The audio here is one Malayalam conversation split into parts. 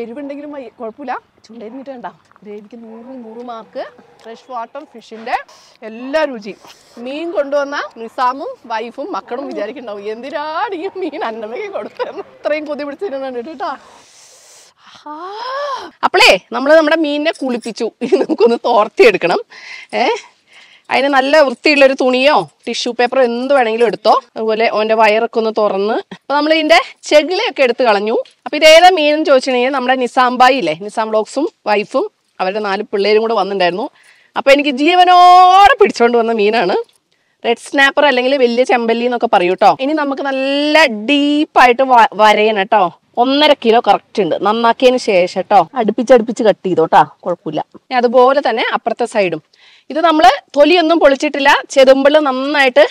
എരിവുണ്ടെങ്കിലും കുഴപ്പമില്ല ചുണ്ടരിഞ്ഞിട്ട് വേണ്ട ഗ്രേവിക്ക് നൂറ് നൂറ് മാർക്ക് ഫ്രഷ് വാട്ടർ ഫിഷിന്റെ എല്ലാ രുചിയും മീൻ കൊണ്ടുവന്ന നിസാമും വൈഫും മക്കളും വിചാരിക്കുന്നുണ്ടാവും എന്തിനാണ് ഈ മീൻ അന്നമ്മയ്ക്ക് കൊടുത്തതെന്ന് ഇത്രയും കൊതി പിടിച്ചിരുന്നു കണ്ടിട്ട് നമ്മൾ നമ്മുടെ മീനിനെ കുളിപ്പിച്ചു ഇനി നമുക്കൊന്ന് തോർത്തിയെടുക്കണം ഏഹ് അതിന് നല്ല വൃത്തിയുള്ളൊരു തുണിയോ ടിഷ്യൂ പേപ്പറോ എന്ത് വേണമെങ്കിലും എടുത്തോ അതുപോലെ ഓൻ്റെ വയറൊക്കെ ഒന്ന് തുറന്ന് അപ്പോൾ നമ്മൾ ഇതിൻ്റെ ചെകിലയൊക്കെ എടുത്ത് കളഞ്ഞു അപ്പോൾ ഇത് ഏതാ മീനെന്ന് ചോദിച്ചിട്ടുണ്ടെങ്കിൽ നമ്മുടെ നിസാംബായി ഇല്ലേ നിസാം ബ്ലോക്സും വൈഫും അവരുടെ നാല് പിള്ളേരും കൂടെ വന്നിട്ടുണ്ടായിരുന്നു അപ്പോൾ എനിക്ക് ജീവനോടെ പിടിച്ചുകൊണ്ട് വന്ന മീനാണ് റെഡ് സ്നാപ്പർ അല്ലെങ്കിൽ വലിയ ചെമ്പല്ലി എന്നൊക്കെ പറയൂ കേട്ടോ ഇനി നമുക്ക് നല്ല ഡീപ്പായിട്ട് വരയണം കേട്ടോ ഒന്നര കിലോ കറക്റ്റ് ഉണ്ട് നന്നാക്കിയതിന് ശേഷം കേട്ടോ അടുപ്പിച്ചടുപ്പിച്ച് കട്ട് ചെയ്തോട്ടാ കുഴപ്പമില്ല അതുപോലെ തന്നെ അപ്പുറത്തെ സൈഡും ഇത് നമ്മൾ തൊലിയൊന്നും പൊളിച്ചിട്ടില്ല ചെതുമ്പിൾ നന്നായിട്ട്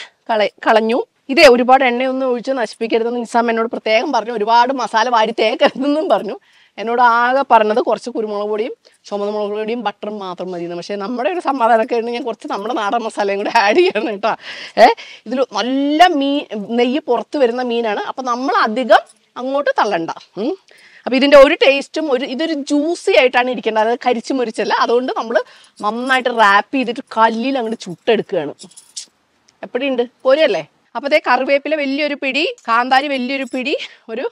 കളഞ്ഞു ഇതേ ഒരുപാട് എണ്ണയൊന്നും ഒഴിച്ച് നശിപ്പിക്കരുതെന്ന് നിസാം എന്നോട് പ്രത്യേകം പറഞ്ഞു ഒരുപാട് മസാല വാരി തേക്കരുതെന്നും പറഞ്ഞു എന്നോട് ആകെ പറഞ്ഞത് കുറച്ച് കുരുമുളക് പൊടിയും ചുമന്ന മുളക് പൊടിയും ബട്ടറും മാത്രം മതി എന്ന് പക്ഷേ നമ്മുടെ ഒരു സമാധാനമൊക്കെ ഉണ്ട് ഞാൻ കുറച്ച് നമ്മുടെ നാടൻ മസാലയും കൂടെ ആഡ് ചെയ്യണം കേട്ടോ ഏഹ് ഇതിൽ നല്ല മീൻ നെയ്യ് പുറത്ത് വരുന്ന മീനാണ് അപ്പം നമ്മൾ അധികം അങ്ങോട്ട് തള്ളണ്ട അപ്പോൾ ഇതിൻ്റെ ഒരു ടേസ്റ്റും ഒരു ഇതൊരു ജ്യൂസി ആയിട്ടാണ് ഇരിക്കേണ്ടത് അതായത് കരിച്ചു മുരിച്ചല്ല അതുകൊണ്ട് നമ്മൾ നന്നായിട്ട് റാപ്പ് ചെയ്തിട്ട് കല്ലിൽ അങ്ങോട്ട് ചുട്ടെടുക്കുകയാണ് എപ്പോഴുണ്ട് പോരല്ലേ അപ്പോഴത്തെ കറിവേപ്പില വലിയൊരു പിടി കാന്താരി വലിയൊരു പിടി ഒരു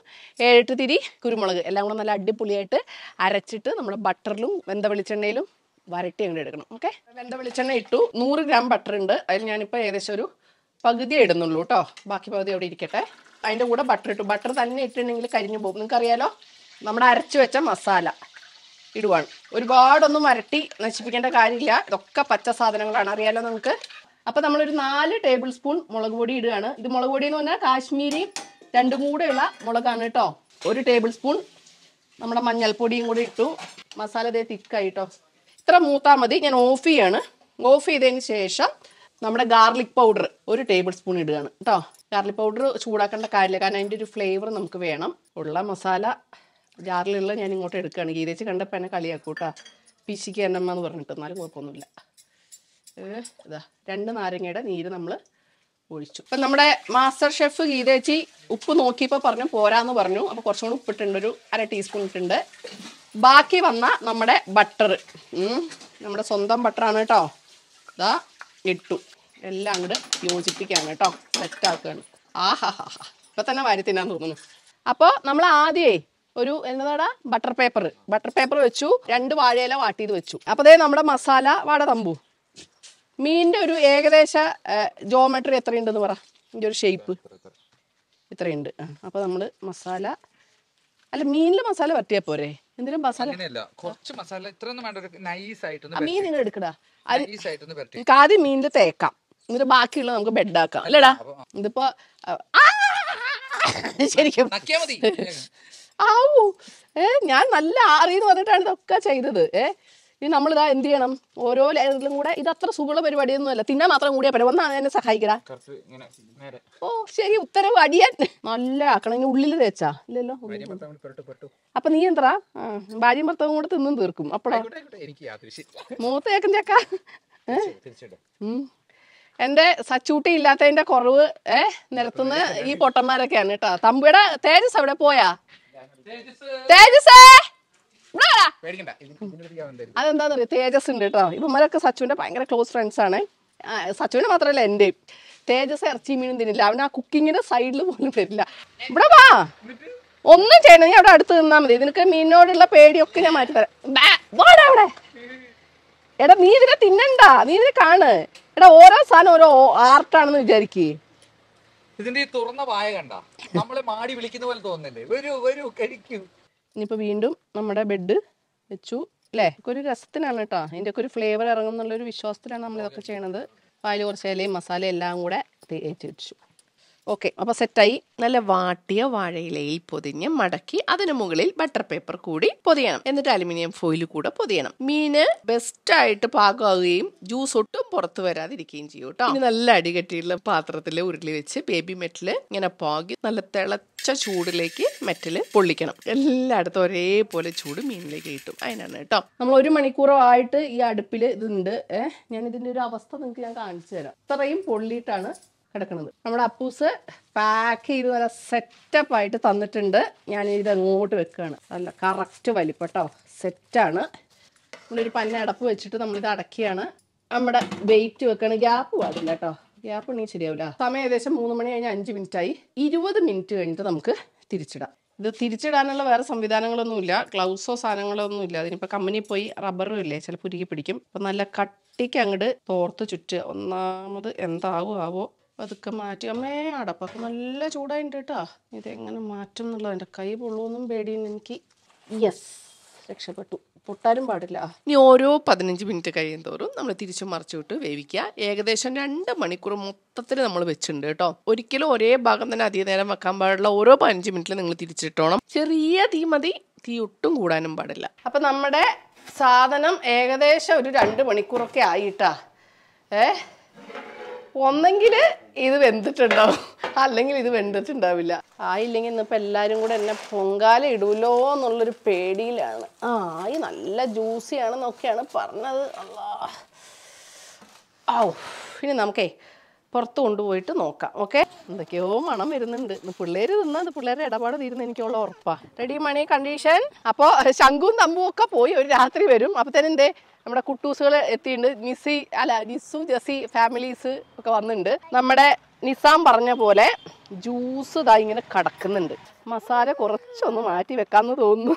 ഏഴെട്ട് തിരി കുരുമുളക് എല്ലാം കൂടെ നല്ല അടിപൊളിയായിട്ട് അരച്ചിട്ട് നമ്മൾ ബട്ടറിലും വെന്ത വെളിച്ചെണ്ണയിലും വരട്ടി അങ്ങോട്ട് എടുക്കണം ഓക്കെ വെന്ത വെളിച്ചെണ്ണ ഇട്ടു നൂറ് ഗ്രാം ബട്ടർ ഉണ്ട് അതിൽ ഞാനിപ്പോൾ ഏകദേശം ഒരു പകുതി ഇടുന്നുള്ളൂ കേട്ടോ ബാക്കി പകുതി അവിടെ ഇരിക്കട്ടെ അതിൻ്റെ കൂടെ ബട്ടർ ഇട്ടു ബട്ടർ തന്നെ ഇട്ടിട്ടുണ്ടെങ്കിൽ കരിഞ്ഞു പോകും നിങ്ങൾക്കറിയാലോ നമ്മുടെ അരച്ചു വെച്ച മസാല ഇടുവാണ് ഒരുപാടൊന്നും വരട്ടി നശിപ്പിക്കേണ്ട കാര്യമില്ല ഇതൊക്കെ പച്ച സാധനങ്ങളാണ് അറിയാലോ നമുക്ക് അപ്പോൾ നമ്മളൊരു നാല് ടേബിൾ സ്പൂൺ മുളക് പൊടി ഇടുകയാണ് ഇത് മുളക് പൊടി എന്ന് പറഞ്ഞാൽ കാശ്മീരി രണ്ടും കൂടെയുള്ള മുളകാണ് കേട്ടോ ഒരു ടേബിൾ സ്പൂൺ നമ്മുടെ മഞ്ഞൾപ്പൊടിയും കൂടി ഇട്ടു മസാല ഇതേ തിക്കായിട്ടോ ഇത്ര മൂത്താൽ മതി ഞാൻ ഓഫ് ചെയ്യാണ് ഓഫ് ചെയ്തതിന് ശേഷം നമ്മുടെ ഗാർലിക് പൗഡർ ഒരു ടേബിൾ സ്പൂൺ ഇടുകയാണ് കേട്ടോ ഗാർലിക് പൗഡർ ചൂടാക്കേണ്ട കാര്യമില്ല കാരണം അതിൻ്റെ ഒരു ഫ്ലേവർ നമുക്ക് വേണം ഉള്ള മസാല ജാറിലുള്ള ഞാൻ ഇങ്ങോട്ട് എടുക്കുകയാണ് ഗീതേച്ച് കണ്ടപ്പോൾ എന്നെ കളിയാക്കും കേട്ടോ പിശിക്ക് എന്നമ്മ എന്ന് പറഞ്ഞിട്ട് എന്നാലും കുഴപ്പമൊന്നുമില്ല ഇതാ രണ്ട് നാരങ്ങയുടെ നീര് നമ്മൾ ഒഴിച്ചു അപ്പം നമ്മുടെ മാസ്റ്റർ ഷെഫ് ഗീതേച്ചി ഉപ്പ് നോക്കിയപ്പോൾ പറഞ്ഞു പോരാന്ന് പറഞ്ഞു അപ്പോൾ കുറച്ചും കൂടി ഉപ്പിട്ടുണ്ട് ഒരു അര ടീസ്പൂൺ ഇട്ടുണ്ട് ബാക്കി വന്ന നമ്മുടെ ബട്ടർ നമ്മുടെ സ്വന്തം ബട്ടറാണ് കേട്ടോ ഇതാ ഇട്ടു എല്ലാം അങ്ങോട്ട് യോജിപ്പിക്കാം കേട്ടോ സെറ്റാക്കുകയാണ് ആഹാ ഹാ ഹാ ഇപ്പം തന്നെ തിന്നാൻ തോന്നുന്നു അപ്പോൾ നമ്മൾ ആദ്യമേ ഒരു എന്നതാടാ ബട്ടർ പേപ്പർ ബട്ടർ പേപ്പർ വെച്ചു രണ്ട് വാഴയില വാട്ടിയത് വെച്ചു അപ്പോൾ അതേ നമ്മുടെ മസാല വാട തമ്പു മീനിൻ്റെ ഒരു ഏകദേശ ജോമെട്രി എത്രയുണ്ടെന്ന് പറ ഇതിൻ്റെ ഒരു ഷേപ്പ് ഇത്രയുണ്ട് അപ്പോൾ നമ്മൾ മസാല അല്ല മീനിൽ മസാല പറ്റിയാൽ പോരേ എന്തിനും മസാല കുറച്ച് മസാല വേണ്ട ഒരു നൈസ് മീൻ എടുക്കടാ ആദ്യം മീനിന്റെ തേക്കാം എന്നിട്ട് ബാക്കിയുള്ള നമുക്ക് ബെഡാക്കാം അല്ലേടാ ഇതിപ്പോ ആ! ശരിക്കും മതി ഞാൻ നല്ല ആറിന്ന് എന്ന് പറഞ്ഞിട്ടാണ് ഇതൊക്കെ ചെയ്തത് ഏ ഇനി നമ്മളിതാ എന്ത് ചെയ്യണം ഓരോ ലൈനിലും കൂടെ ഇത് അത്ര സുഖമുള്ള പരിപാടിയൊന്നുമല്ല തിന്നാൻ മാത്രം കൂടിയ പറ്റും ഒന്നാണ് എന്നെ സഹായിക്കടാ ഓ ശരി ഉത്തരവ് അടിയാൻ നല്ല ആക്കണം ഇനി ഉള്ളിൽ തേച്ചാ ഇല്ലല്ലോ അപ്പൊ നീ എന്താ ഭാര്യയും ഭർത്താവും കൂടെ തിന്നും തീർക്കും മൂത്ത മൂത്തേക്കും ചേക്ക എന്റെ സച്ചൂട്ടി ഇല്ലാത്തതിന്റെ കുറവ് ഏ നിരത്തുന്ന ഈ പൊട്ടന്മാരൊക്കെയാണ് കേട്ടോ തമ്പിയുടെ തേജസ് അവിടെ പോയാ തേജസ് അതെന്താന്ന് തേജസ് ഉണ്ട് കേട്ടോ ഇവന്മാരൊക്കെ സച്ചുവിന്റെ ഭയങ്കര ക്ലോസ് ഫ്രണ്ട്സ് ആണ് സച്ചുവിന്റെ മാത്രല്ല എന്റെയും തേജസ് ഇറച്ചി മീനും തിന്നില്ല അവൻ ആ കുക്കിങ്ങിന്റെ സൈഡിൽ പോലും വരില്ല ഇവിടെ വാ ഒന്നും ചെയ്യണം നീ അവിടെ അടുത്ത് നിന്നാ മതി നിനക്ക് മീനിനോടുള്ള പേടിയൊക്കെ ഞാൻ മാറ്റിത്തരാം അവിടെ എടാ നീ ഇതിനെ തിന്നണ്ട നീ ഇതിനെ കാണ് എടാ ഓരോ സാധനം ഓരോ ആർട്ടാണെന്ന് വിചാരിക്കേ ഇതിന്റെ ഈ തുറന്ന വായ കണ്ട നമ്മളെ മാടി വിളിക്കുന്ന പോലെ തോന്നുന്നില്ലേ വരൂ വരൂ കഴിക്കൂ ഇനിയിപ്പോൾ വീണ്ടും നമ്മുടെ ബെഡ് വെച്ചു അല്ലേ ഒരു രസത്തിനാണ് കേട്ടോ ഇതിൻ്റെ ഒക്കെ ഒരു ഫ്ലേവർ ഇറങ്ങും എന്നുള്ളൊരു വിശ്വാസത്തിലാണ് ഇതൊക്കെ ചെയ്യണത് പാല് കുറച്ച് ഇലയും മസാല എല്ലാം കൂടെ തേച്ച് വെച്ചു ഓക്കെ അപ്പോൾ സെറ്റായി നല്ല വാട്ടിയ വാഴയിലയിൽ പൊതിഞ്ഞ് മടക്കി അതിന് മുകളിൽ ബട്ടർ പേപ്പർ കൂടി പൊതിയണം എന്നിട്ട് അലുമിനിയം ഫോയിൽ കൂടെ പൊതിയണം മീന് ബെസ്റ്റ് ആയിട്ട് പാകമാവുകയും ജ്യൂസ് ഒട്ടും പുറത്തു വരാതിരിക്കുകയും ചെയ്യും കേട്ടോ ഇനി നല്ല അടികെട്ടിയുള്ള പാത്രത്തിൽ ഉരുളി വെച്ച് ബേബി മെറ്റിൽ ഇങ്ങനെ പാകി നല്ല തിളച്ച ചൂടിലേക്ക് മെറ്റിൽ പൊള്ളിക്കണം എല്ലായിടത്തും ഒരേപോലെ ചൂട് മീനിലേക്ക് കിട്ടും അതിനാണ് കേട്ടോ നമ്മൾ ഒരു മണിക്കൂറായിട്ട് ഈ അടുപ്പിൽ ഇതുണ്ട് ഏഹ് ഞാൻ ഇതിന്റെ ഒരു അവസ്ഥ നിങ്ങൾക്ക് ഞാൻ കാണിച്ചു തരാം ഇത്രയും പൊള്ളിയിട്ടാണ് കിടക്കുന്നത് നമ്മുടെ അപ്പൂസ് പാക്ക് ചെയ്ത് നല്ല ആയിട്ട് തന്നിട്ടുണ്ട് ഞാൻ ഇത് അങ്ങോട്ട് വെക്കുകയാണ് നല്ല കറക്റ്റ് വലിപ്പട്ടോ സെറ്റാണ് നമ്മളൊരു പന്ന അടപ്പ് വെച്ചിട്ട് നമ്മളിത് അടക്കിയാണ് നമ്മുടെ വെയിറ്റ് വെക്കുകയാണ് ഗ്യാപ്പ് പാടില്ല കേട്ടോ ഗ്യാപ്പ് ഉണ്ടെങ്കിൽ ശരിയാവില്ല സമയം ഏകദേശം മൂന്ന് മണി കഴിഞ്ഞാൽ അഞ്ച് മിനിറ്റ് ആയി ഇരുപത് മിനിറ്റ് കഴിഞ്ഞിട്ട് നമുക്ക് തിരിച്ചിടാം ഇത് തിരിച്ചിടാനുള്ള വേറെ സംവിധാനങ്ങളൊന്നുമില്ല ഗ്ലൗസോ സാധനങ്ങളോ ഇല്ല അതിനിപ്പോൾ കമ്പനിയിൽ പോയി റബ്ബറും ഇല്ലേ ചിലപ്പോൾ ഉരുകി പിടിക്കും അപ്പം നല്ല കട്ടിക്ക് അങ്ങോട്ട് തോർത്ത് ചുറ്റുക ഒന്നാമത് എന്താവും ആവോ പതുക്കെ മാറ്റി അമ്മേ അടപ്പൊക്കെ നല്ല ചൂടായിട്ടുണ്ട് കേട്ടോ ഇതെങ്ങനെ മാറ്റം എന്നുള്ളത് എൻ്റെ കൈ പൊള്ളുമെന്നും പേടിയും എനിക്ക് യെസ് രക്ഷപ്പെട്ടു പൊട്ടാനും പാടില്ല ഇനി ഓരോ പതിനഞ്ച് മിനിറ്റ് കഴിയും തോറും നമ്മൾ തിരിച്ചു മറിച്ചു വിട്ട് വേവിക്കുക ഏകദേശം രണ്ട് മണിക്കൂർ മൊത്തത്തിൽ നമ്മൾ വെച്ചിട്ടുണ്ട് കേട്ടോ ഒരിക്കലും ഒരേ ഭാഗം തന്നെ അധിക നേരം വെക്കാൻ പാടില്ല ഓരോ പതിനഞ്ച് മിനിറ്റിൽ നിങ്ങൾ തിരിച്ചിട്ടോണം ചെറിയ തീ മതി തീ ഒട്ടും കൂടാനും പാടില്ല അപ്പം നമ്മുടെ സാധനം ഏകദേശം ഒരു രണ്ട് മണിക്കൂറൊക്കെ ആയിട്ടാ ഏ ഒന്നെങ്കിൽ ഇത് വെന്തിട്ടുണ്ടാവും അല്ലെങ്കിൽ ഇത് വെന്തിട്ടുണ്ടാവില്ല ആയില്ലെങ്കിൽ ഇന്നിപ്പോൾ എല്ലാവരും കൂടെ എന്നെ പൊങ്കാല ഇടൂലോ എന്നുള്ളൊരു പേടിയിലാണ് ആ ഈ നല്ല ജ്യൂസിയാണെന്നൊക്കെയാണ് പറഞ്ഞത് അല്ലാ ഔ ഇനി നമുക്കേ പുറത്ത് കൊണ്ടുപോയിട്ട് നോക്കാം ഓക്കെ എന്തൊക്കെയോ മണം വരുന്നുണ്ട് പിള്ളേർ തിന്നാൽ പിള്ളേരുടെ ഇടപാട് തീരുന്ന എനിക്കുള്ള ഉറപ്പാണ് റെഡി മണി കണ്ടീഷൻ അപ്പോൾ ശംഖും തമ്പും ഒക്കെ പോയി ഒരു രാത്രി വരും അപ്പോൾ തന്നെ നമ്മുടെ കുട്ടൂസുകൾ എത്തിയിട്ടുണ്ട് നിസി അല്ല നിസു ജസി ഫാമിലീസ് ഒക്കെ വന്നിട്ടുണ്ട് നമ്മുടെ നിസാം പറഞ്ഞ പോലെ ജ്യൂസ് ഇതാ ഇങ്ങനെ കടക്കുന്നുണ്ട് മസാല കുറച്ചൊന്ന് മാറ്റി വെക്കാന്ന് തോന്നുന്നു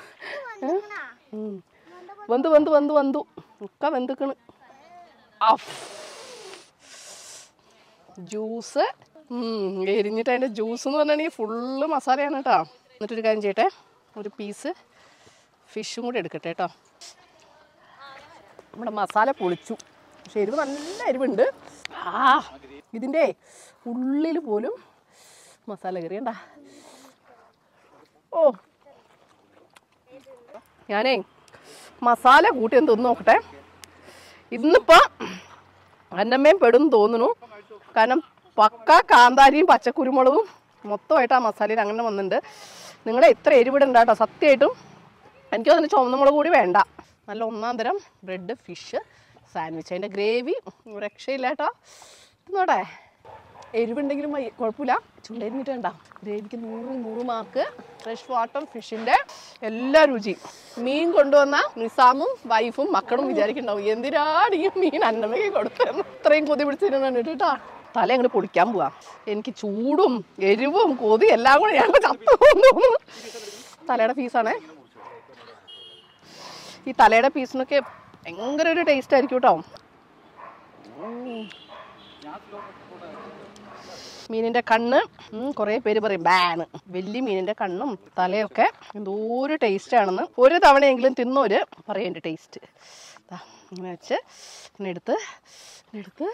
വന്തു വന്തു വന്തു വന്തു ഒക്കെ വെന്തുക്കണ് ജ്യൂസ് എരിഞ്ഞിട്ട് അതിൻ്റെ ജ്യൂസ് എന്ന് പറഞ്ഞിട്ടുണ്ടെങ്കിൽ ഫുള്ള് മസാലയാണ് കേട്ടോ എന്നിട്ടൊരു കാര്യം ചെയ്യട്ടെ ഒരു പീസ് ഫിഷും കൂടി എടുക്കട്ടെ കേട്ടോ നമ്മുടെ മസാല പൊളിച്ചു പക്ഷെ എരിവ് നല്ല എരിവുണ്ട് ആ ഇതിൻ്റെ ഉള്ളിൽ പോലും മസാല ഉണ്ടാ ഓ ഞാനേ മസാല കൂട്ടി എന്ന് നോക്കട്ടെ ഇന്നിപ്പോൾ അന്നമ്മയും പെടും തോന്നുന്നു കാരണം പക്ക കാന്താരിയും പച്ചക്കുരുമുളകും മൊത്തമായിട്ട് ആ മസാലയിൽ അങ്ങനെ വന്നിട്ടുണ്ട് നിങ്ങളെ ഇത്ര എരിവിടുണ്ട് കേട്ടോ സത്യമായിട്ടും എനിക്ക് അതിന് ചുവന്ന കൂടി വേണ്ട നല്ല ഒന്നാം തരം ബ്രെഡ് ഫിഷ് സാൻഡ്വിച്ച് അതിൻ്റെ ഗ്രേവി രക്ഷയില്ല കേട്ടോ നോട്ടെ എരിവുണ്ടെങ്കിലും കുഴപ്പമില്ല ചുണ്ടരിഞ്ഞിട്ട് വേണ്ട ഗ്രേവിക്ക് നൂറ് നൂറ് മാർക്ക് ഫ്രഷ് വാട്ടർ ഫിഷിൻ്റെ എല്ലാ രുചിയും മീൻ കൊണ്ടുവന്ന നിസാമും വൈഫും മക്കളും വിചാരിക്കുന്നുണ്ടാവും എന്തിനാണ് ഈ മീൻ അന്നമ്മയ്ക്ക് കൊടുത്തതെന്ന് ഇത്രയും കൊതി പിടിച്ചിരുന്നു കേട്ടോ തല അങ്ങോട്ട് പൊടിക്കാൻ പോവാ എനിക്ക് ചൂടും എരിവും കൊതി എല്ലാം കൂടെ ഞാൻ ചത്തു തലയുടെ ഫീസാണേ ഈ തലയുടെ പീസിനൊക്കെ ഭയങ്കര ഒരു ടേസ്റ്റ് ആയിരിക്കും കേട്ടോ മീനിന്റെ കണ്ണ് കുറേ പേര് പറയും ബാന് വലിയ മീനിന്റെ കണ്ണും തലയൊക്കെ എന്തോ ഒരു ആണെന്ന് ഒരു തവണയെങ്കിലും തിന്നൊരു പറയും എന്റെ ടേസ്റ്റ് ഇങ്ങനെ വെച്ച് ഇങ്ങനെ എടുത്ത് എടുത്ത്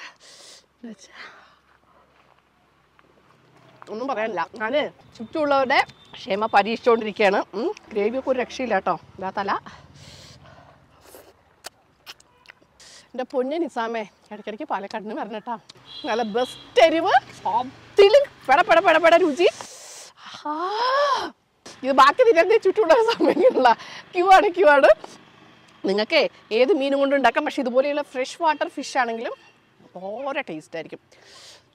വെച്ച് ഒന്നും പറയാനില്ല ഞാൻ ചുറ്റുമുള്ളവരുടെ ക്ഷേമ പരീക്ഷിച്ചുകൊണ്ടിരിക്കുകയാണ് ഗ്രേവിയൊക്കെ ഒരു രക്ഷയില്ല കേട്ടോ ഇതാ തല എൻ്റെ പൊന്നൻ നിസാമേ ഇടയ്ക്കിടയ്ക്ക് പാലക്കാടിന് വരണട്ടാ നല്ല ബെസ്റ്റ് എരിവ് പെടപ്പെട പെടപ്പെട രുചി ഇത് ബാക്കി തിരഞ്ഞ ചുറ്റുമുള്ള സമയങ്ങളില്ല ക്യൂ ആണ് ക്യൂ ആണ് നിങ്ങൾക്ക് ഏത് മീനും കൊണ്ട് ഉണ്ടാക്കാം പക്ഷേ ഇതുപോലെയുള്ള ഫ്രഷ് വാട്ടർ ഫിഷ് ആണെങ്കിലും ഓരോ ടേസ്റ്റ് ആയിരിക്കും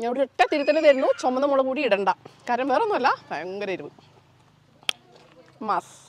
ഞാൻ ഒരു ഒറ്റ തിരുത്തന്നെ തരുന്നു ചുമന്ന മുളക് കൂടി ഇടണ്ട കാരണം വേറൊന്നുമല്ല ഭയങ്കര എരിവ് മസ്